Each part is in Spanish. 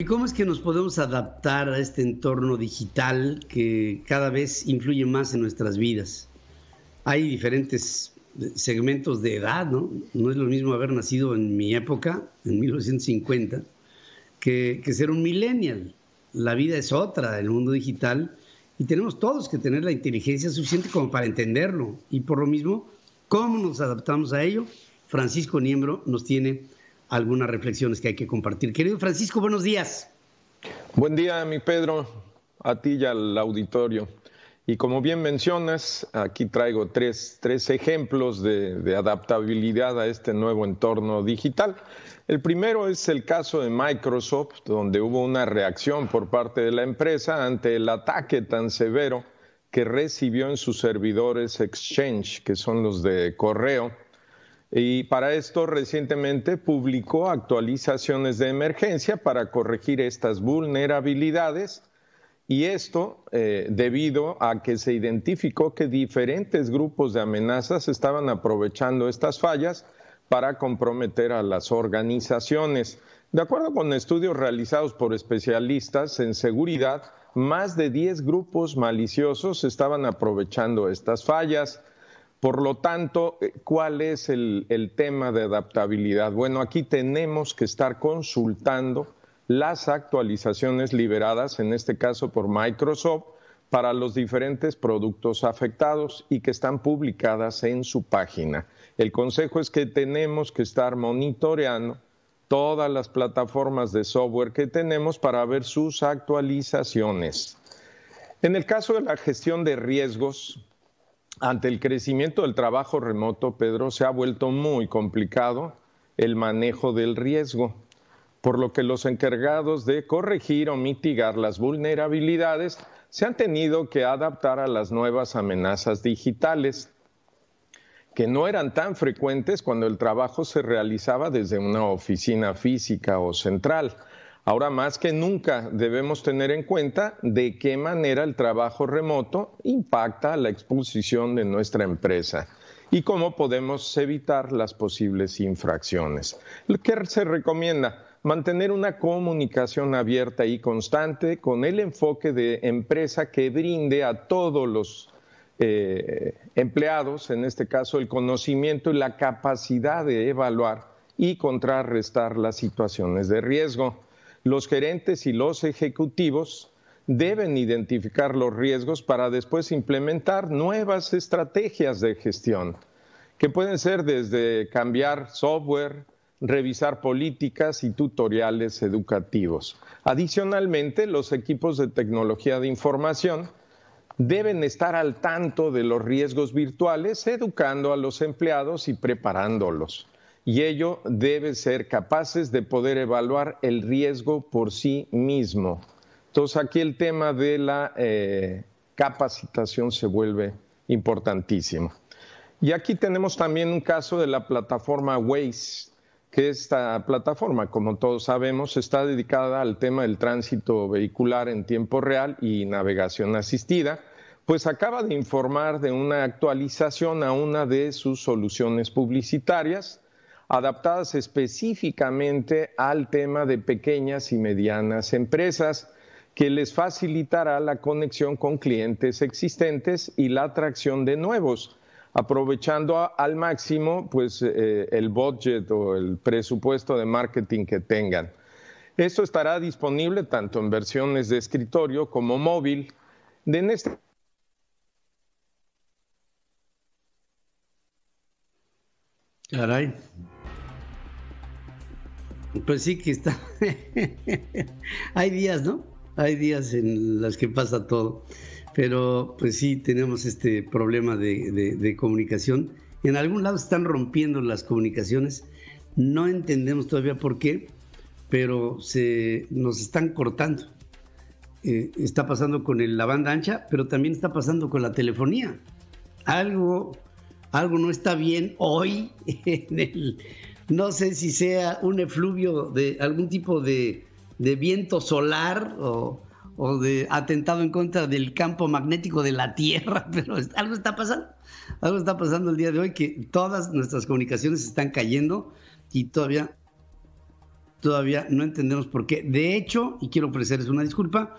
¿Y cómo es que nos podemos adaptar a este entorno digital que cada vez influye más en nuestras vidas? Hay diferentes segmentos de edad, ¿no? No es lo mismo haber nacido en mi época, en 1950, que, ser un millennial. La vida es otra, el mundo digital, y tenemos todos que tener la inteligencia suficiente como para entenderlo. Y por lo mismo, ¿cómo nos adaptamos a ello? Francisco Niembro nos tiene algunas reflexiones que hay que compartir. Querido Francisco, buenos días. Buen día, mi Pedro, a ti y al auditorio. Y como bien mencionas, aquí traigo tres, ejemplos de, adaptabilidad a este nuevo entorno digital. El primero es el caso de Microsoft, donde hubo una reacción por parte de la empresa ante el ataque tan severo que recibió en sus servidores Exchange, que son los de correo, y para esto recientemente publicó actualizaciones de emergencia para corregir estas vulnerabilidades y esto eh, debido a que se identificó que diferentes grupos de amenazas estaban aprovechando estas fallas para comprometer a las organizaciones. De acuerdo con estudios realizados por especialistas en seguridad, más de 10 grupos maliciosos estaban aprovechando estas fallas. Por lo tanto, eh, ¿cuál es el, tema de adaptabilidad? Bueno, aquí tenemos que estar consultando las actualizaciones liberadas, en este caso por Microsoft, para los diferentes productos afectados y que están publicadas en su página. El consejo es que tenemos que estar monitoreando todas las plataformas de software que tenemos para ver sus actualizaciones. En el caso de la gestión de riesgos, ante el crecimiento del trabajo remoto, Pedro, se ha vuelto muy complicado el manejo del riesgo, por lo que los encargados de corregir o mitigar las vulnerabilidades se han tenido que adaptar a las nuevas amenazas digitales, que no eran tan frecuentes cuando el trabajo se realizaba desde una oficina física o central. Ahora más que nunca debemos tener en cuenta de qué manera el trabajo remoto impacta la exposición de nuestra empresa y cómo podemos evitar las posibles infracciones. ¿Qué se recomienda? Mantener una comunicación abierta y constante con el enfoque de empresa que brinde a todos los eh, empleados, en este caso el conocimiento y la capacidad de evaluar y contrarrestar las situaciones de riesgo los gerentes y los ejecutivos deben identificar los riesgos para después implementar nuevas estrategias de gestión, que pueden ser desde cambiar software, revisar políticas y tutoriales educativos. Adicionalmente, los equipos de tecnología de información deben estar al tanto de los riesgos virtuales, educando a los empleados y preparándolos y ello debe ser capaces de poder evaluar el riesgo por sí mismo. Entonces aquí el tema de la eh, capacitación se vuelve importantísimo. Y aquí tenemos también un caso de la plataforma Waze, que esta plataforma, como todos sabemos, está dedicada al tema del tránsito vehicular en tiempo real y navegación asistida, pues acaba de informar de una actualización a una de sus soluciones publicitarias adaptadas específicamente al tema de pequeñas y medianas empresas que les facilitará la conexión con clientes existentes y la atracción de nuevos, aprovechando al máximo pues, eh, el budget o el presupuesto de marketing que tengan. Esto estará disponible tanto en versiones de escritorio como móvil. De este pues sí que está. Hay días, ¿no? Hay días en las que pasa todo. Pero pues sí, tenemos este problema de, comunicación. En algún lado están rompiendo las comunicaciones. No entendemos todavía por qué, pero se nos están cortando. Eh, está pasando con la banda ancha, pero también está pasando con la telefonía. Algo, algo no está bien hoy en el, no sé si sea un efluvio de algún tipo de, viento solar o, o, de atentado en contra del campo magnético de la Tierra, pero algo está pasando, algo está pasando el día de hoy que todas nuestras comunicaciones están cayendo y todavía, todavía no entendemos por qué. De hecho, y quiero ofrecerles una disculpa,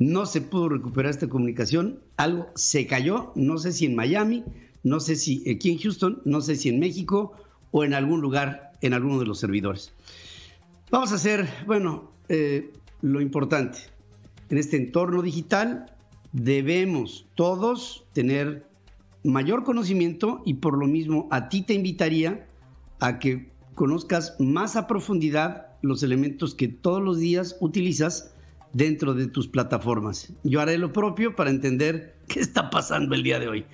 no se pudo recuperar esta comunicación, algo se cayó, no sé si en Miami, no sé si aquí en Houston, no sé si en México, o en algún lugar, en alguno de los servidores. Vamos a hacer, bueno, eh, lo importante. En este entorno digital debemos todos tener mayor conocimiento y por lo mismo a ti te invitaría a que conozcas más a profundidad los elementos que todos los días utilizas dentro de tus plataformas. Yo haré lo propio para entender qué está pasando el día de hoy.